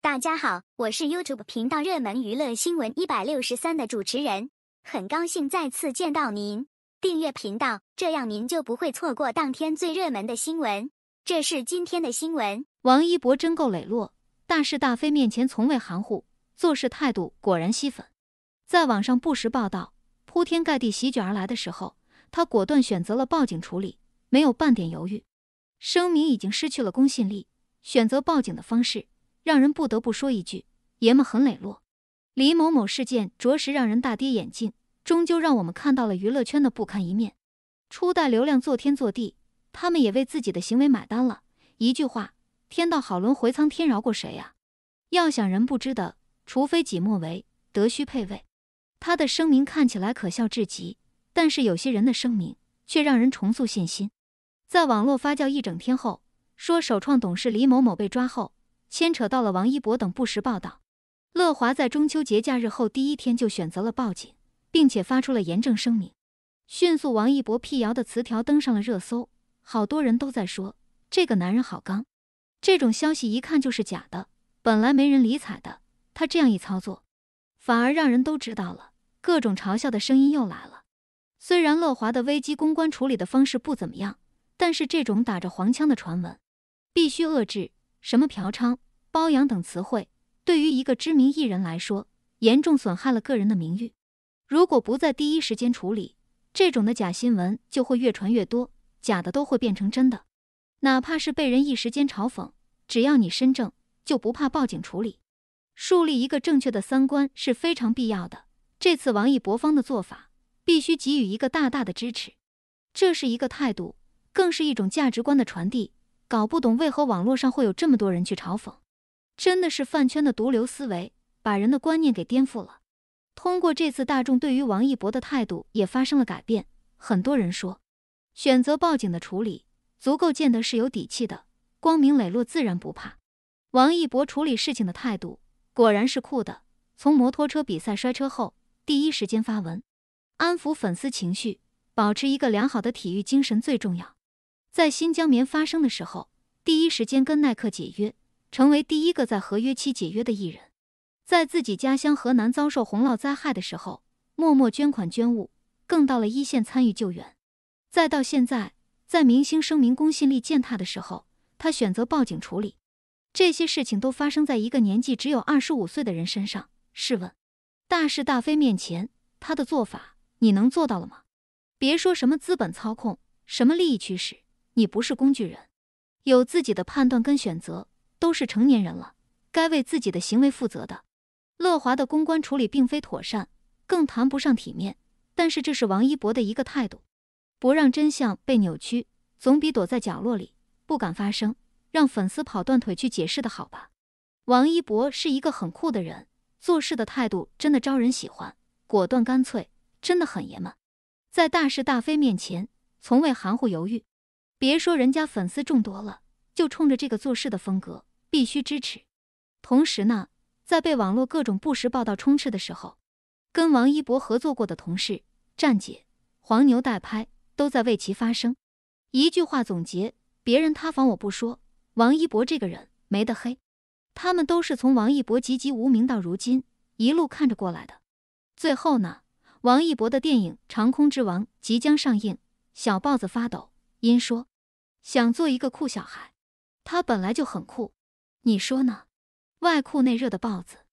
大家好，我是 YouTube 频道热门娱乐新闻一百六十三的主持人，很高兴再次见到您。订阅频道，这样您就不会错过当天最热门的新闻。这是今天的新闻：王一博真够磊落，大是大非面前从未含糊，做事态度果然吸粉。在网上不时报道铺天盖地席卷而来的时候，他果断选择了报警处理，没有半点犹豫。声明已经失去了公信力，选择报警的方式。让人不得不说一句：“爷们很磊落。”李某某事件着实让人大跌眼镜，终究让我们看到了娱乐圈的不堪一面。初代流量做天做地，他们也为自己的行为买单了。一句话：“天道好轮回，苍天饶过谁呀？”要想人不知的，除非己莫为，德需配位。他的声明看起来可笑至极，但是有些人的声明却让人重塑信心。在网络发酵一整天后，说首创董事李某某被抓后。牵扯到了王一博等不实报道，乐华在中秋节假日后第一天就选择了报警，并且发出了严正声明。迅速，王一博辟谣的词条登上了热搜，好多人都在说这个男人好刚。这种消息一看就是假的，本来没人理睬的，他这样一操作，反而让人都知道了。各种嘲笑的声音又来了。虽然乐华的危机公关处理的方式不怎么样，但是这种打着黄腔的传闻，必须遏制。什么嫖娼、包养等词汇，对于一个知名艺人来说，严重损害了个人的名誉。如果不在第一时间处理这种的假新闻，就会越传越多，假的都会变成真的。哪怕是被人一时间嘲讽，只要你身正，就不怕报警处理。树立一个正确的三观是非常必要的。这次王一博方的做法，必须给予一个大大的支持。这是一个态度，更是一种价值观的传递。搞不懂为何网络上会有这么多人去嘲讽，真的是饭圈的毒瘤思维把人的观念给颠覆了。通过这次，大众对于王一博的态度也发生了改变。很多人说，选择报警的处理足够见得是有底气的，光明磊落自然不怕。王一博处理事情的态度果然是酷的。从摩托车比赛摔车后，第一时间发文，安抚粉丝情绪，保持一个良好的体育精神最重要。在新疆棉发生的时候，第一时间跟耐克解约，成为第一个在合约期解约的艺人。在自己家乡河南遭受洪涝灾害的时候，默默捐款捐物，更到了一线参与救援。再到现在，在明星声明公信力践踏的时候，他选择报警处理。这些事情都发生在一个年纪只有二十五岁的人身上。试问，大是大非面前，他的做法，你能做到了吗？别说什么资本操控，什么利益驱使。你不是工具人，有自己的判断跟选择，都是成年人了，该为自己的行为负责的。乐华的公关处理并非妥善，更谈不上体面。但是这是王一博的一个态度，不让真相被扭曲，总比躲在角落里不敢发声，让粉丝跑断腿去解释的好吧？王一博是一个很酷的人，做事的态度真的招人喜欢，果断干脆，真的很爷们，在大是大非面前从未含糊犹豫。别说人家粉丝众多了，就冲着这个做事的风格，必须支持。同时呢，在被网络各种不实报道充斥的时候，跟王一博合作过的同事、站姐、黄牛代拍都在为其发声。一句话总结：别人塌房我不说，王一博这个人没得黑。他们都是从王一博籍籍无名到如今一路看着过来的。最后呢，王一博的电影《长空之王》即将上映，小豹子发抖。因说，想做一个酷小孩，他本来就很酷，你说呢？外酷内热的豹子。